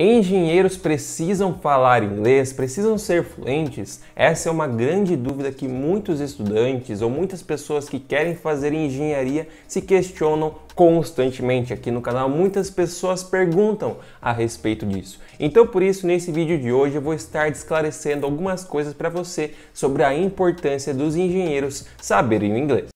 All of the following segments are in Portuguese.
Engenheiros precisam falar inglês? Precisam ser fluentes? Essa é uma grande dúvida que muitos estudantes ou muitas pessoas que querem fazer engenharia se questionam constantemente. Aqui no canal muitas pessoas perguntam a respeito disso. Então por isso nesse vídeo de hoje eu vou estar esclarecendo algumas coisas para você sobre a importância dos engenheiros saberem o inglês.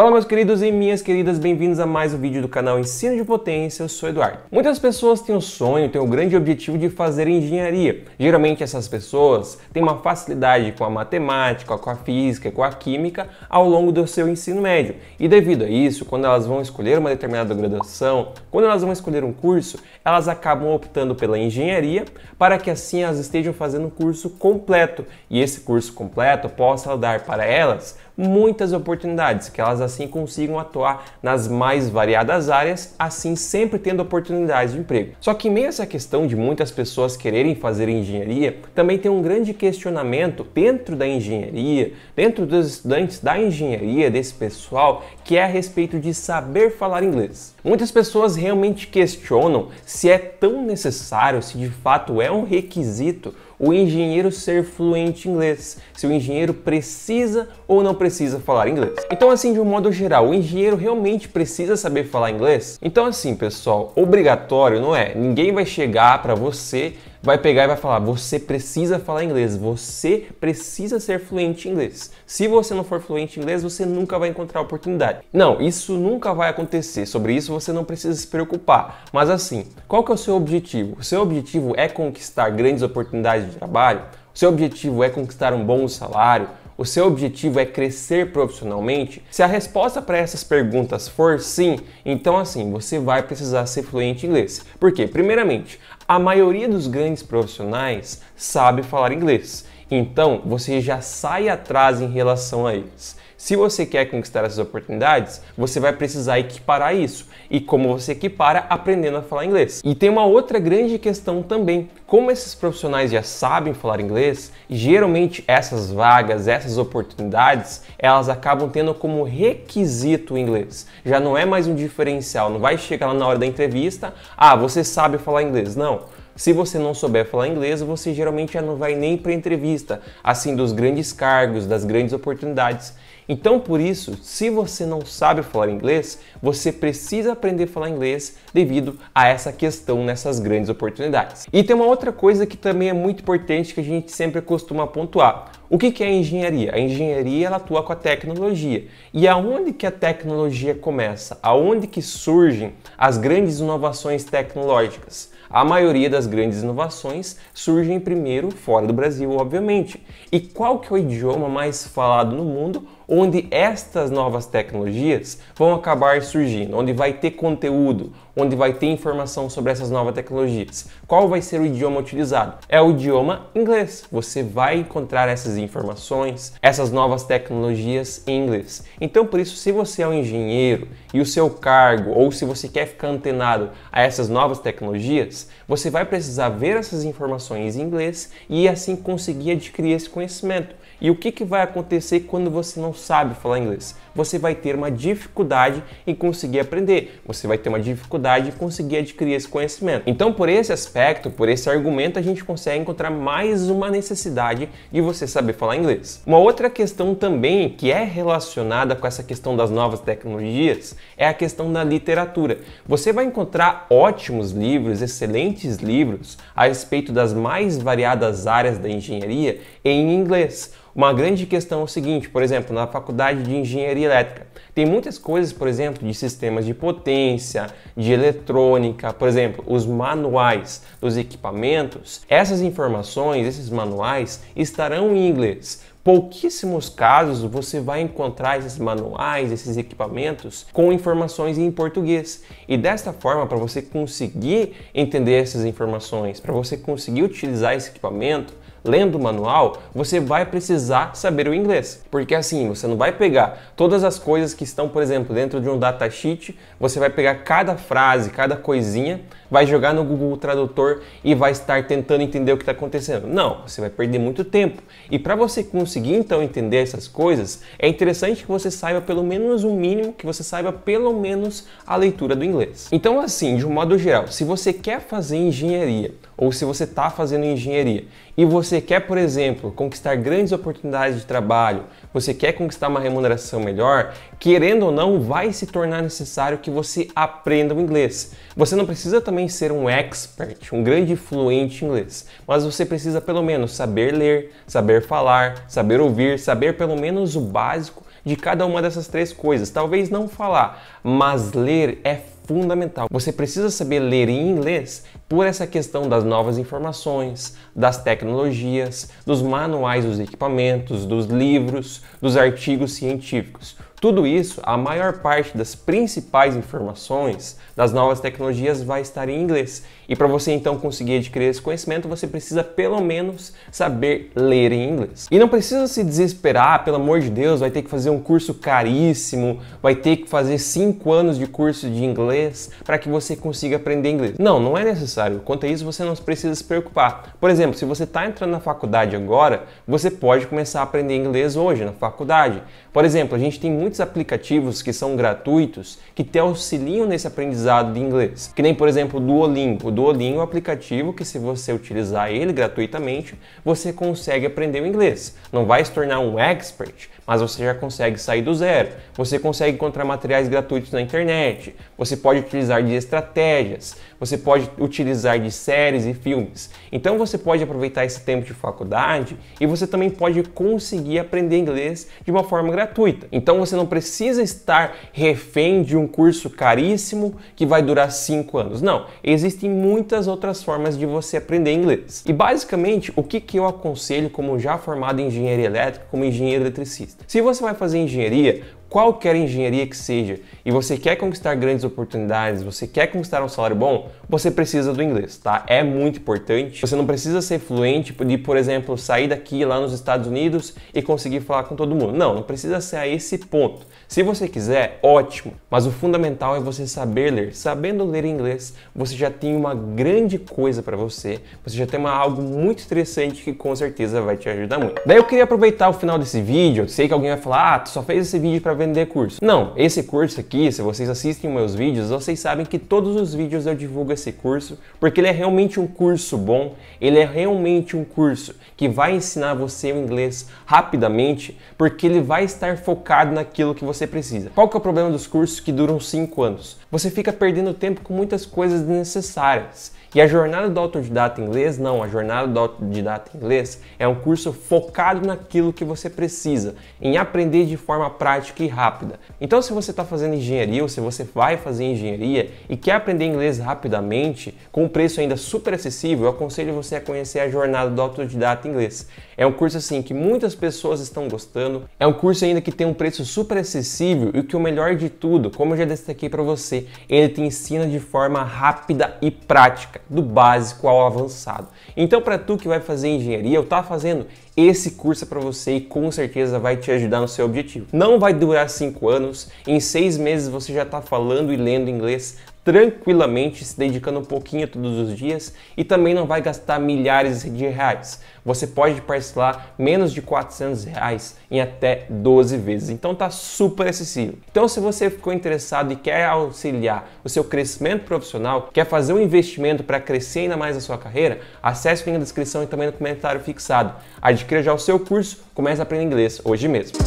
Fala meus queridos e minhas queridas, bem-vindos a mais um vídeo do canal Ensino de Potência, eu sou Eduardo. Muitas pessoas têm o sonho, têm o grande objetivo de fazer engenharia. Geralmente essas pessoas têm uma facilidade com a matemática, com a física, com a química ao longo do seu ensino médio. E devido a isso, quando elas vão escolher uma determinada graduação, quando elas vão escolher um curso, elas acabam optando pela engenharia para que assim elas estejam fazendo um curso completo e esse curso completo possa dar para elas muitas oportunidades que elas assim consigam atuar nas mais variadas áreas, assim sempre tendo oportunidades de emprego. Só que em meio a essa questão de muitas pessoas quererem fazer engenharia, também tem um grande questionamento dentro da engenharia, dentro dos estudantes da engenharia, desse pessoal, que é a respeito de saber falar inglês. Muitas pessoas realmente questionam se é tão necessário, se de fato é um requisito o engenheiro ser fluente em inglês, se o engenheiro precisa ou não precisa falar inglês. Então assim, de um modo geral, o engenheiro realmente precisa saber falar inglês? Então assim, pessoal, obrigatório não é. Ninguém vai chegar para você vai pegar e vai falar: você precisa falar inglês, você precisa ser fluente em inglês. Se você não for fluente em inglês, você nunca vai encontrar oportunidade. Não, isso nunca vai acontecer. Sobre isso você não precisa se preocupar. Mas assim, qual que é o seu objetivo? O seu objetivo é conquistar grandes oportunidades de trabalho? O seu objetivo é conquistar um bom salário? O seu objetivo é crescer profissionalmente? Se a resposta para essas perguntas for sim, então assim, você vai precisar ser fluente em inglês. Por quê? Primeiramente, a maioria dos grandes profissionais sabe falar inglês então, você já sai atrás em relação a eles. Se você quer conquistar essas oportunidades, você vai precisar equiparar isso. E como você equipara? Aprendendo a falar inglês. E tem uma outra grande questão também. Como esses profissionais já sabem falar inglês, geralmente essas vagas, essas oportunidades, elas acabam tendo como requisito o inglês. Já não é mais um diferencial, não vai chegar lá na hora da entrevista, ah, você sabe falar inglês. Não. Se você não souber falar inglês, você geralmente já não vai nem para entrevista, assim dos grandes cargos, das grandes oportunidades. Então, por isso, se você não sabe falar inglês, você precisa aprender a falar inglês devido a essa questão nessas grandes oportunidades. E tem uma outra coisa que também é muito importante que a gente sempre costuma pontuar. O que, é a engenharia? A engenharia ela atua com a tecnologia. E aonde que a tecnologia começa? Aonde que surgem as grandes inovações tecnológicas? A maioria das grandes inovações surgem primeiro fora do Brasil, obviamente. E qual que é o idioma mais falado no mundo onde estas novas tecnologias vão acabar surgindo, onde vai ter conteúdo, onde vai ter informação sobre essas novas tecnologias. Qual vai ser o idioma utilizado? É o idioma inglês. Você vai encontrar essas informações, essas novas tecnologias em inglês. Então, por isso, se você é um engenheiro e o seu cargo, ou se você quer ficar antenado a essas novas tecnologias, você vai precisar ver essas informações em inglês e assim conseguir adquirir esse conhecimento. E o que, que vai acontecer quando você não sabe falar inglês? Você vai ter uma dificuldade em conseguir aprender, você vai ter uma dificuldade em conseguir adquirir esse conhecimento. Então, por esse aspecto, por esse argumento, a gente consegue encontrar mais uma necessidade de você saber falar inglês. Uma outra questão também que é relacionada com essa questão das novas tecnologias é a questão da literatura. Você vai encontrar ótimos livros, excelentes livros a respeito das mais variadas áreas da engenharia em inglês. Uma grande questão é o seguinte, por exemplo, na faculdade de engenharia elétrica, tem muitas coisas, por exemplo, de sistemas de potência, de eletrônica, por exemplo, os manuais dos equipamentos. Essas informações, esses manuais estarão em inglês pouquíssimos casos você vai encontrar esses manuais, esses equipamentos com informações em português. E desta forma, para você conseguir entender essas informações, para você conseguir utilizar esse equipamento, lendo o manual, você vai precisar saber o inglês. Porque assim, você não vai pegar todas as coisas que estão, por exemplo, dentro de um datasheet, você vai pegar cada frase, cada coisinha, vai jogar no Google Tradutor e vai estar tentando entender o que está acontecendo. Não, você vai perder muito tempo. E para você conseguir conseguir então entender essas coisas, é interessante que você saiba pelo menos o mínimo, que você saiba pelo menos a leitura do inglês. Então, assim, de um modo geral, se você quer fazer engenharia ou se você está fazendo engenharia e você quer, por exemplo, conquistar grandes oportunidades de trabalho, você quer conquistar uma remuneração melhor, querendo ou não, vai se tornar necessário que você aprenda o inglês. Você não precisa também ser um expert, um grande fluente em inglês, mas você precisa pelo menos saber ler, saber falar, saber ouvir, saber pelo menos o básico de cada uma dessas três coisas. Talvez não falar, mas ler é fundamental. Você precisa saber ler em inglês por essa questão das novas informações, das tecnologias, dos manuais dos equipamentos, dos livros, dos artigos científicos. Tudo isso, a maior parte das principais informações das novas tecnologias vai estar em inglês. E para você então conseguir adquirir esse conhecimento, você precisa pelo menos saber ler em inglês. E não precisa se desesperar, pelo amor de Deus, vai ter que fazer um curso caríssimo, vai ter que fazer cinco anos de curso de inglês para que você consiga aprender inglês. Não, não é necessário. Quanto a isso, você não precisa se preocupar. Por exemplo, se você está entrando na faculdade agora, você pode começar a aprender inglês hoje na faculdade. Por exemplo, a gente tem muitos aplicativos que são gratuitos que te auxiliam nesse aprendizado de inglês, que nem por exemplo do Olimpo, do Duolingo é um aplicativo que, se você utilizar ele gratuitamente, você consegue aprender o inglês. Não vai se tornar um expert, mas você já consegue sair do zero. Você consegue encontrar materiais gratuitos na internet. Você pode utilizar de estratégias. Você pode utilizar de séries e filmes. Então você pode aproveitar esse tempo de faculdade e você também pode conseguir aprender inglês de uma forma gratuita. Então você não precisa estar refém de um curso caríssimo que vai durar cinco anos. Não, existem muitos muitas outras formas de você aprender inglês. E basicamente, o que, que eu aconselho como já formado em engenharia elétrica, como engenheiro eletricista? Se você vai fazer engenharia, qualquer engenharia que seja, e você quer conquistar grandes oportunidades, você quer conquistar um salário bom, você precisa do inglês, tá? É muito importante. Você não precisa ser fluente de, por exemplo, sair daqui lá nos Estados Unidos e conseguir falar com todo mundo. Não, não precisa ser a esse ponto. Se você quiser, ótimo, mas o fundamental é você saber ler. Sabendo ler inglês, você já tem uma grande coisa para você, você já tem uma, algo muito interessante que com certeza vai te ajudar muito. Daí eu queria aproveitar o final desse vídeo, eu sei que alguém vai falar, ah, tu só fez esse vídeo para vender curso. Não, esse curso aqui, se vocês assistem meus vídeos, vocês sabem que todos os vídeos eu divulgo esse curso, porque ele é realmente um curso bom, ele é realmente um curso que vai ensinar você o inglês rapidamente, porque ele vai estar focado naquilo que você precisa. Qual que é o problema dos cursos que duram 5 anos? Você fica perdendo tempo com muitas coisas desnecessárias. E a jornada do autodidata inglês, não, a jornada do autodidata inglês é um curso focado naquilo que você precisa, em aprender de forma prática e rápida. Então, se você está fazendo engenharia ou se você vai fazer engenharia e quer aprender inglês rapidamente, com um preço ainda super acessível, eu aconselho você a conhecer a jornada do autodidata inglês. É um curso assim que muitas pessoas estão gostando, é um curso ainda que tem um preço super acessível e que o melhor de tudo, como eu já destaquei para você, ele te ensina de forma rápida e prática, do básico ao avançado. Então, para tu que vai fazer engenharia ou tá fazendo, esse curso é para você e com certeza vai te ajudar no seu objetivo. Não vai durar durar 5 anos, em 6 meses você já está falando e lendo inglês tranquilamente, se dedicando um pouquinho todos os dias e também não vai gastar milhares de reais. Você pode parcelar menos de 400 reais em até 12 vezes, então tá super acessível. Então se você ficou interessado e quer auxiliar o seu crescimento profissional, quer fazer um investimento para crescer ainda mais a sua carreira, acesse o link na descrição e também no comentário fixado. Adquira já o seu curso, comece a aprender inglês hoje mesmo.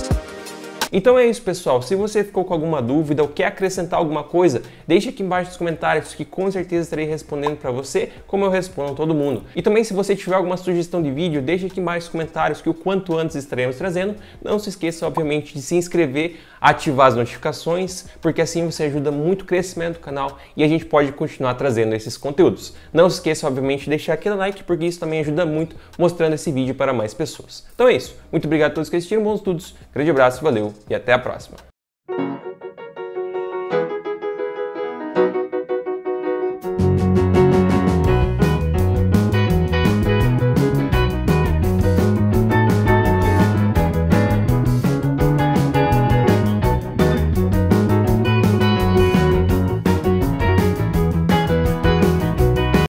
Então é isso, pessoal. Se você ficou com alguma dúvida ou quer acrescentar alguma coisa, deixe aqui embaixo nos comentários que com certeza estarei respondendo para você, como eu respondo todo mundo. E também se você tiver alguma sugestão de vídeo, deixe aqui embaixo nos comentários que o quanto antes estaremos trazendo. Não se esqueça, obviamente, de se inscrever, ativar as notificações, porque assim você ajuda muito o crescimento do canal e a gente pode continuar trazendo esses conteúdos. Não se esqueça, obviamente, de deixar aquele like, porque isso também ajuda muito mostrando esse vídeo para mais pessoas. Então é isso. Muito obrigado a todos que assistiram, bons estudos, grande abraço, valeu! e até a próxima.